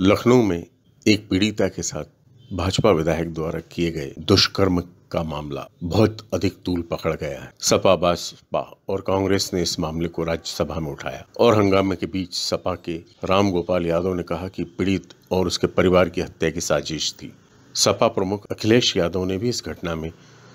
लखनऊ में एक पीड़िता के साथ भाजपा विधायक द्वारा किए गए दुष्कर्म का मामला बहुत अधिक तूल पकड़ गया है सपा बसपा और कांग्रेस ने इस मामले को राज्यसभा में उठाया और हंगामे के बीच सपा के राम गोपाल यादव ने कहा कि पीड़ित और उसके परिवार की हत्या की साजिश थी सपा प्रमुख अखिलेश यादव ने भी इस घटना में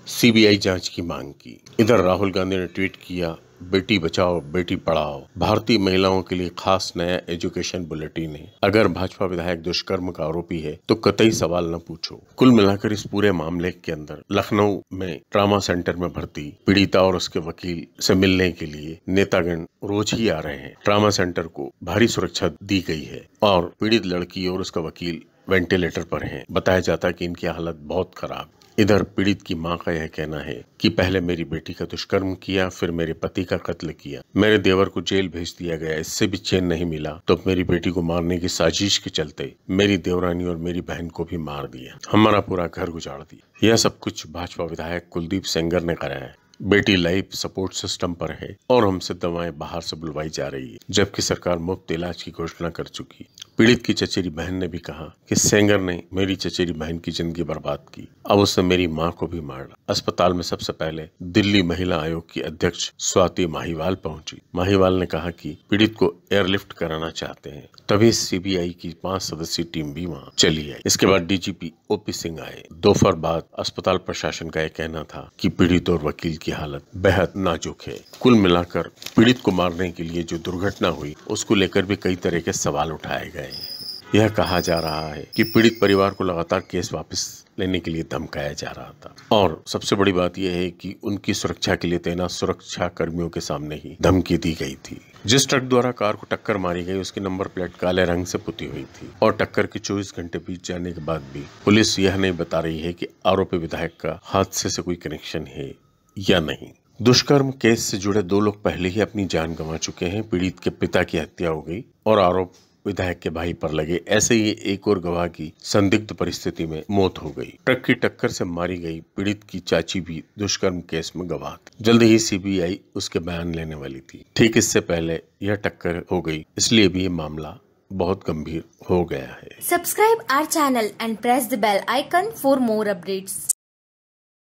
सीबीआई जांच की मांग की इधर राहुल गांधी ने ट्वीट किया बेटी बचाओ बेटी पढ़ाओ भारतीय महिलाओं के लिए खास नया एजुकेशन बुलेटिन है अगर भाजपा विधायक दुष्कर्म का आरोपी है तो कतई सवाल न पूछो कुल मिलाकर इस पूरे मामले के अंदर लखनऊ में ट्रामा सेंटर में भर्ती पीड़िता और उसके वकील से मिलने के लिए नेतागण रोज ही आ रहे हैं ट्रामा सेंटर को भारी सुरक्षा दी गई है और पीड़ित लड़की और उसका वकील वेंटिलेटर पर हैं। बताया जाता है कि इनकी हालत बहुत खराब इधर पीड़ित की मां का यह कहना है कि पहले मेरी बेटी का दुष्कर्म किया फिर मेरे पति का कत्ल किया मेरे देवर को जेल भेज दिया गया इससे भी चैन नहीं मिला तो मेरी बेटी को मारने की साजिश के चलते मेरी देवरानी और मेरी बहन को भी मार दिया हमारा पूरा घर गुजार दिया यह सब कुछ भाजपा विधायक कुलदीप सेंगर ने कराया है बेटी लाइफ सपोर्ट सिस्टम पर है और हमसे दवाएं बाहर से बुलवाई जा रही है जबकि सरकार मुफ्त इलाज की घोषणा कर चुकी पीड़ित की चचेरी बहन ने भी कहा कि सेंगर ने मेरी चचेरी बहन की जिंदगी बर्बाद की अब उसने मेरी माँ को भी मार अस्पताल में सबसे पहले दिल्ली महिला आयोग की अध्यक्ष स्वाति माहिवाल पहुंची माहिवाल ने कहा कि पीड़ित को एयरलिफ्ट कराना चाहते हैं तभी सीबीआई की पांच सदस्यीय टीम भी वहाँ चली आई इसके बाद डीजीपी ओपी सिंह आए दोपहर बाद अस्पताल प्रशासन का यह कहना था कि पीड़ित और वकील की हालत बेहद नाजुक है कुल मिलाकर पीड़ित को मारने के लिए जो दुर्घटना हुई उसको लेकर भी कई तरह के सवाल उठाए गए यह कहा जा रहा है कि पीड़ित परिवार को लगातार केस वापस लेने के लिए धमकाया जा रहा था और सबसे बड़ी बात यह है कि उनकी सुरक्षा के लिए तैनात सुरक्षा कर्मियों के सामने ही धमकी दी गई थी जिस ट्रक द्वारा कार को टक्कर मारी गई उसकी नंबर प्लेट काले रंग से पुती हुई थी और टक्कर के 24 घंटे बीत जाने के बाद भी पुलिस यह नहीं बता रही है कि आरोपी विधायक का हादसे से कोई कनेक्शन है या नहीं दुष्कर्म केस से जुड़े दो लोग पहले ही अपनी जान गंवा चुके हैं पीड़ित के पिता की हत्या हो गई और आरोप विधायक के भाई पर लगे ऐसे ही एक और गवाह की संदिग्ध परिस्थिति में मौत हो गई ट्रक की टक्कर से मारी गई पीड़ित की चाची भी दुष्कर्म केस में गवाह थी जल्द ही सीबीआई उसके बयान लेने वाली थी ठीक इससे पहले यह टक्कर हो गई इसलिए भी ये मामला बहुत गंभीर हो गया है subscribe our channel and press the bell icon for more updates